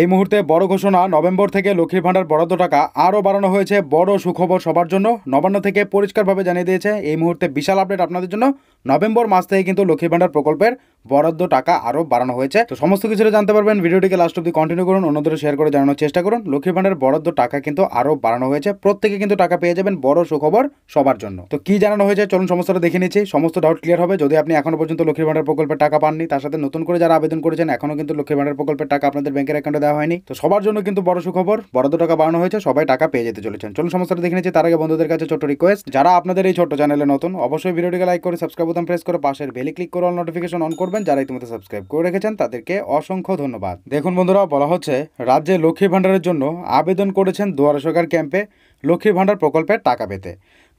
এই মুহূর্তে বড় ঘোষণা নভেম্বর থেকে লক্ষ্মীর ভাণ্ডার বরাদ্দ টাকা আরও বাড়ানো হয়েছে বড় সুখবর সবার জন্য নবান্ন থেকে পরিষ্কারভাবে জানিয়ে দিয়েছে এই মুহূর্তে বিশাল আপডেট আপনাদের জন্য নভেম্বর মাস থেকে কিন্তু লক্ষ্মীর ভাণ্ডার প্রকল্পের বরাদ্দ টাকা আরও বাড়ানো হয়েছে তো সমস্ত কিছু জানতে পারবেন ভিডিওটিকে লাস্ট অব্দি কন্টিনিউ করুন অন্যদের শেয়ার করে জানানোর চেষ্টা করুন লক্ষ্মীর ভাণ্ডার বরাদ্দ টাকা কিন্তু আরও বাড়ানো হয়েছে প্রত্যেকে কিন্তু টাকা পেয়ে যাবেন বড় সুখবর সবার জন্য তো কি জানানো হয়েছে চলুন সমস্তটা দেখে নিচ্ছি সমস্ত ডাউট ক্লিয়ার হবে যদি আপনি এখনও পর্যন্ত লক্ষ্মীর ভাণ্ডার প্রকল্পের টাকা পাননি তার সাথে নতুন করে যারা আবেদন করেছেন এখনও কিন্তু লক্ষ্মীর ভাণ্ডার প্রকল্পের টাকা আপনাদের ব্যাঙ্কের অ্যাকাউন্টে দেওয়া হয়নি তো সবার জন্য কিন্তু বড় সুখবর বরাদ্দ টাকা বাড়ানো হয়েছে সবাই টাকা পেয়ে যেতে চলেছেন চলুন সমস্যাটা দেখে নিচ্ছি তার আগে বন্ধুদের কাছে ছোট রিকোয়েস্ট যারা আপনাদের এই ছোট চ্যানেলে নতুন অবশ্যই ভিডিওটিকে লাইক করে সাবস্ক্রাইব বোতাম প্রেস করে পাশের বেলে ক্লিক করে অল নোটিফিকেশন অন করবেন যারা ইতিমধ্যে সাবস্ক্রাইব করে রেখেছেন তাদেরকে অসংখ্য ধন্যবাদ দেখুন বন্ধুরা বলা হচ্ছে রাজ্যে লক্ষ্মী ভাণ্ডারের জন্য আবেদন করেছেন দুয়ার সরকার ক্যাম্পে লক্ষ্মী ভাণ্ডার প্রকল্পের টাকা পেতে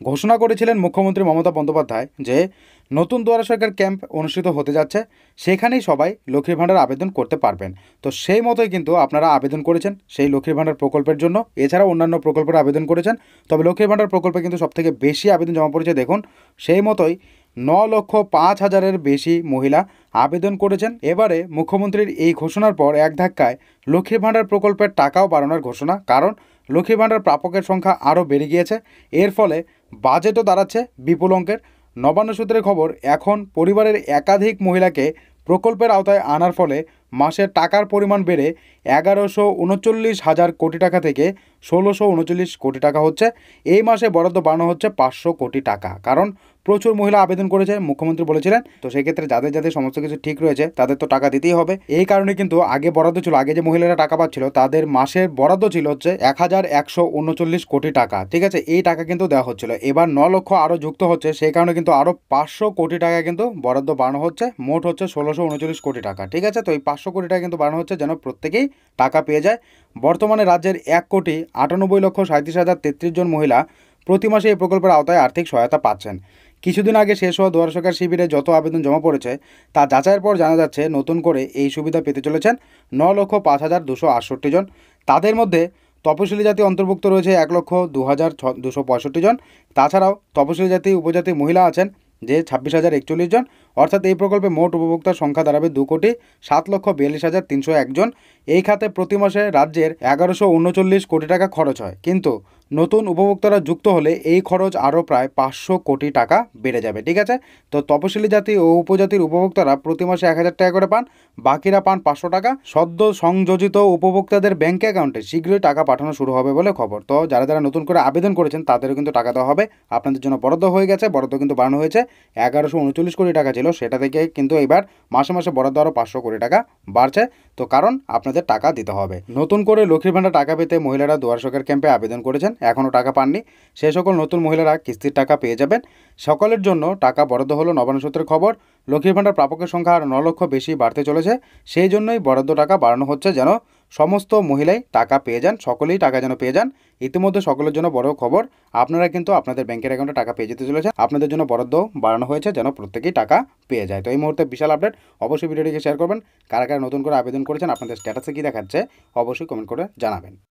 ঘোষণা করেছিলেন মুখ্যমন্ত্রী মমতা বন্দ্যোপাধ্যায় যে নতুন দুয়ারা সরকার ক্যাম্প অনুষ্ঠিত হতে যাচ্ছে সেখানেই সবাই লক্ষ্মীর ভাণ্ডার আবেদন করতে পারবেন তো সেই মতোই কিন্তু আপনারা আবেদন করেছেন সেই লক্ষ্মীর ভাণ্ডার প্রকল্পের জন্য এছাড়া অন্যান্য প্রকল্পের আবেদন করেছেন তবে লক্ষ্মীর ভাণ্ডার প্রকল্পে কিন্তু সবথেকে বেশি আবেদন জমা পড়েছে দেখুন সেই মতোই ন লক্ষ পাঁচ হাজারের বেশি মহিলা আবেদন করেছেন এবারে মুখ্যমন্ত্রীর এই ঘোষণার পর এক ধাক্কায় লক্ষ্মীর ভাণ্ডার প্রকল্পের টাকাও বাড়ানোর ঘোষণা কারণ লক্ষ্মীর ভাণ্ডার প্রাপকের সংখ্যা আরও বেড়ে গিয়েছে এর ফলে বাজেটও দাঁড়াচ্ছে বিপুল অঙ্কের নবান্ন সূত্রের খবর এখন পরিবারের একাধিক মহিলাকে প্রকল্পের আওতায় আনার ফলে মাসে টাকার পরিমাণ বেড়ে এগারোশো উনচল্লিশ হাজার কোটি টাকা থেকে ষোলোশো উনচল্লিশ কোটি টাকা হচ্ছে এই মাসে বরাদ্দ বাড়ানো হচ্ছে পাঁচশো কোটি টাকা কারণ প্রচুর মহিলা আবেদন করেছে মুখ্যমন্ত্রী বলেছিলেন তো সেক্ষেত্রে যাদের যাদের সমস্ত কিছু ঠিক রয়েছে তাদের তো টাকা দিতেই হবে এই কারণে কিন্তু আগে বরাদ্দ ছিল আগে যে মহিলারা টাকা পাচ্ছিল তাদের মাসের বরাদ্দ ছিল হচ্ছে এক হাজার একশো উনচল্লিশ কোটি টাকা ঠিক আছে এই টাকা কিন্তু দেওয়া হচ্ছিল এবার ন লক্ষ আরও যুক্ত হচ্ছে সেই কারণে কিন্তু আরও পাঁচশো কোটি টাকা কিন্তু বরাদ্দ বাড়ানো হচ্ছে মোট হচ্ছে ষোলোশো উনচল্লিশ কোটি টাকা ঠিক আছে তো এই পাঁচশো একশো কোটি টাকা কিন্তু বাড়ানো হচ্ছে যেন প্রত্যেকেই টাকা পেয়ে যায় বর্তমানে রাজ্যের এক কোটি আটানব্বই লক্ষ সাঁত্রিশ হাজার তেত্রিশ জন মহিলা প্রতি মাসে এই প্রকল্পের আওতায় আর্থিক সহায়তা পাচ্ছেন কিছুদিন আগে শেষ হওয়া দুয়ার সরকার শিবিরে যত আবেদন জমা পড়েছে তা যাচাইয়ের পর জানা যাচ্ছে নতুন করে এই সুবিধা পেতে চলেছেন ন লক্ষ পাঁচ হাজার দুশো আটষট্টি জন তাদের মধ্যে তপশিলি জাতি অন্তর্ভুক্ত রয়েছে এক লক্ষ দু হাজার দুশো পঁয়ষট্টি জন তাছাড়াও তপশিলি জাতি উপজাতি মহিলা আছেন যে ছাব্বিশ হাজার একচল্লিশ জন অর্থাৎ এই প্রকল্পে মোট উপভোক্তার সংখ্যা দাঁড়াবে দু কোটি সাত লক্ষ বিয়াল্লিশ হাজার তিনশো একজন এই খাতে প্রতি মাসে রাজ্যের এগারোশো উনচল্লিশ কোটি টাকা খরচ হয় কিন্তু নতুন উপভোক্তারা যুক্ত হলে এই খরচ আরও প্রায় পাঁচশো কোটি টাকা বেড়ে যাবে ঠিক আছে তো তপশিলি জাতি ও উপজাতির উপভোক্তারা প্রতি মাসে এক হাজার টাকা করে পান বাকিরা পান পাঁচশো টাকা সদ্য সংযোজিত উপভোক্তাদের ব্যাঙ্ক অ্যাকাউন্টে শীঘ্রই টাকা পাঠানো শুরু হবে বলে খবর তো যারা যারা নতুন করে আবেদন করেছেন তাদেরও কিন্তু টাকা দেওয়া হবে আপনাদের জন্য বরাদ্দ হয়ে গেছে বরাদ্দ কিন্তু বাড়ানো হয়েছে এগারোশো উনচল্লিশ কোটি টাকা ছিল সেটা থেকে কিন্তু এবার মাসে মাসে বরাদ্দ আরও পাঁচশো কোটি টাকা বাড়ছে তো কারণ আপনাদের টাকা দিতে হবে নতুন করে লক্ষ্মীর ভাণ্ডার টাকা পেতে মহিলারা দুয়ার সরকার ক্যাম্পে আবেদন করেছেন এখনও টাকা পাননি সেই সকল নতুন মহিলারা কিস্তির টাকা পেয়ে যাবেন সকলের জন্য টাকা বরাদ্দ হলো নবান্ন সূত্রের খবর লক্ষ্মীর ভাণ্ডার প্রাপকের সংখ্যা আর ন লক্ষ বেশি বাড়তে চলেছে সেই জন্যই বরাদ্দ টাকা বাড়ানো হচ্ছে যেন সমস্ত মহিলাই টাকা পেয়ে যান সকলেই টাকা যেন পেয়ে যান ইতিমধ্যে সকলের জন্য বড় খবর আপনারা কিন্তু আপনাদের ব্যাংকের অ্যাকাউন্টে টাকা পেয়ে যেতে চলেছে আপনাদের জন্য বরাদ্দ বাড়ানো হয়েছে যেন প্রত্যেকেই টাকা পেয়ে যায় তো এই মুহূর্তে বিশাল আপডেট অবশ্যই ভিডিওটিকে শেয়ার করবেন কারা কারা নতুন করে আবেদন করেছেন আপনাদের স্ট্যাটাসে কী দেখাচ্ছে অবশ্যই কমেন্ট করে জানাবেন